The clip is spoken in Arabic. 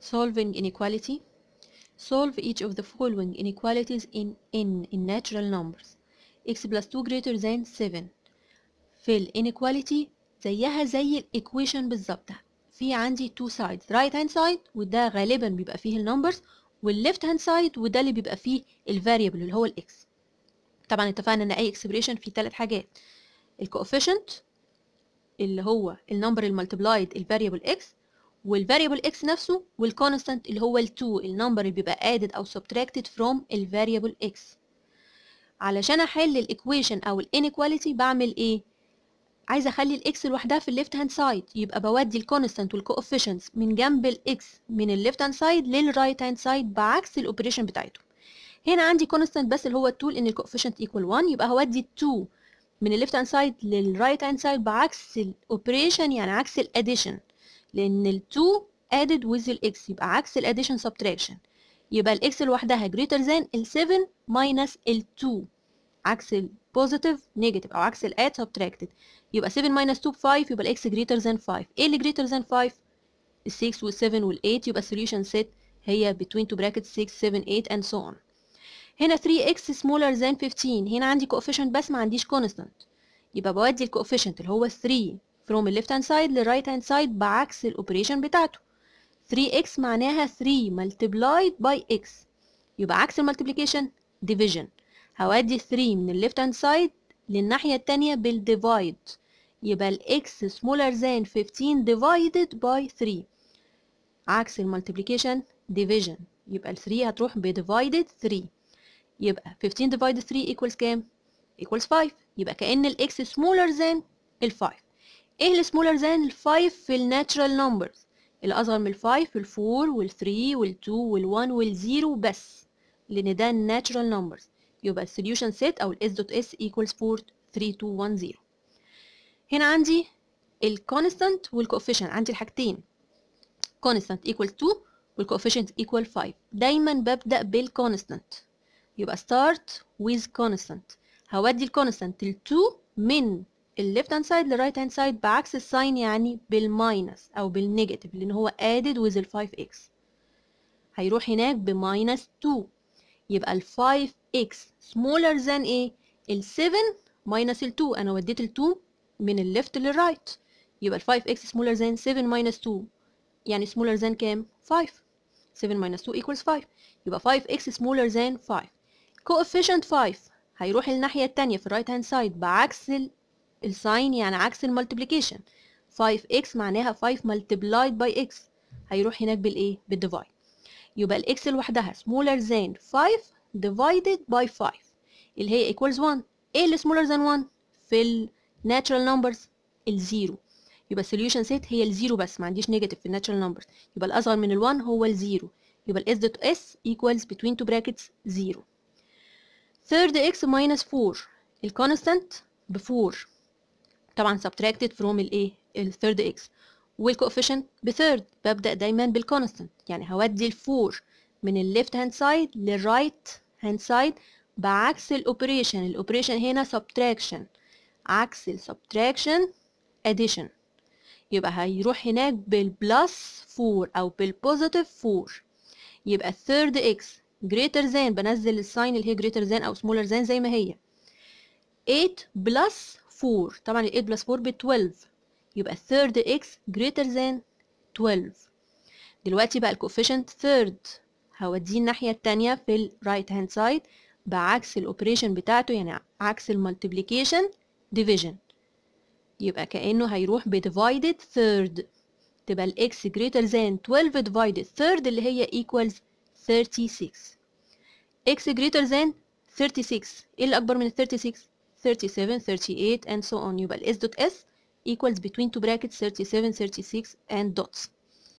solving inequality solve each of the following inequalities in n in natural numbers x plus 2 greater than 7 في inequality زيها زي الايكويشن بالظبط في عندي two sides right hand side وده غالبا بيبقى فيه النمبرز والليفت هاند سايد وده اللي بيبقى فيه الفاريبل اللي هو الاكس طبعا اتفقنا ان اي اكسبريشن فيه ثلاث حاجات الكوفيشنت اللي هو النمبر المالتبلايد الفاريبل اكس والفاريبل اكس نفسه والكونستانت اللي هو ال2 النمبر اللي بيبقى ادد او سبتراكتد فروم الفاريبل اكس علشان احل الايكويشن او الانيكواليتي بعمل ايه عايزه اخلي الاكس لوحدها في الليفت هاند سايد يبقى بودي الكونستانت والكوفيشنتس من جنب الاكس من الليفت هاند سايد للرايت هاند سايد بعكس الاوبريشن بتاعته هنا عندي كونستانت بس اللي هو التول ان الكوفيشنت ايكوال 1 يبقى هودي ال 2 من الليفت هاند سايد للرايت هاند سايد بعكس الاوبريشن يعني عكس الاديشن لان ال2 added with الاكس يبقى عكس addition subtraction يبقى الاكس لوحدها greater than ال 7 minus ال 2 عكس positive negative او عكس add subtracted يبقى 7 minus 2 5 يبقى الاكس greater than 5 ايه اللي greater than 5 ال 6 وال 7 وال 8 يبقى solution set هي between two brackets 6 7 8 and so on هنا 3x smaller than 15 هنا عندي coefficient بس ما عنديش constant يبقى بودي الكوفيشنت اللي هو 3 from ال left hand side لل right hand side بعكس الاوبريشن بتاعته 3x معناها 3 multiplied by x يبقى عكس المالتيبليكيشن division هودي 3 من ال left hand side للناحية التانية بالديفايد يبقى ال x smaller than 15 divided by 3 عكس المالتيبليكيشن division يبقى ال 3 هتروح ب divided 3 يبقى 15 divided 3 equals كام؟ equals 5 يبقى كأن ال x smaller than ال 5 ايه الـ smaller than الـ 5 في الـ natural numbers الأصغر من الـ 5 الـ 4 والـ 3 والـ 2 والـ 1 والـ 0 بس لأن ده الـ natural numbers يبقى الـ solution set أو الـ s.s equals 4 3 2 1 0 هنا عندي الـ constant والـ coefficient عندي الحاجتين constant equals 2 والـ coefficient equal 5 دايما ببدأ بالـ constant يبقى start with constant هودي الـ constant الـ 2 من الليفت هاند سايد للرايت هاند سايد بعكس الساين يعني بالماينس او بالنيجاتيف لان هو ادد ويز ال 5x هيروح هناك بماينس 2 يبقى ال 5x smaller than ايه ال 7 ماينس ال 2 انا وديت ال 2 من الليفت للرايت يبقى ال 5x smaller than 7 ماينس 2 يعني smaller than كام 5 7 minus 2 equals 5 يبقى 5x smaller than 5 coefficient 5 هيروح الناحية التانية في الرايت هاند سايد بعكس ال الساين يعني عكس المالتيبليكيشن 5x معناها 5 multiplied by x هيروح هناك بالايه بالديفايد يبقى الاكس لوحدها smaller than 5 divided by 5 اللي هي equals 1 ايه اللي smaller than 1 في الناتشرال نمبرز الزيرو يبقى السوليوشن سيت هي الزيرو بس ما عنديش نيجاتيف في الناتشرال نمبرز يبقى الاصغر من ال1 هو الزيرو يبقى الاس دوت اس equals between two brackets 0 third x minus 4 الكونستانت ب 4 طبعا subtracted from الايه الثيرد اكس والكوفيشنت بثيرد ببدا دايما بالكونستنت يعني هودي الفور من الليفت هاند سايد للرايت هاند سايد بعكس الاوبريشن الاوبريشن هنا subtraction عكس السبتراكشن addition يبقى هيروح هناك بالبلس فور او بالبوزيتيف فور يبقى الثيرد اكس جريتر ذان بنزل الساين اللي هي جريتر ذان او سمولر ذان زي ما هي 8 بلس 4 طبعا ال 8 بلس 4 ب 12 يبقى third x greater than 12 دلوقتي بقى الكوفيشنت third هوديه الناحية التانية في ال right hand side بعكس الاوبريشن بتاعته يعني عكس المالتيبليكيشن division يبقى كأنه هيروح ب divided third تبقى ال x greater than 12 divided third اللي هي equals 36 x greater than 36 ايه اللي اكبر من 36 37, 38 and so on will s dot s equals between two brackets 37, 36 and dots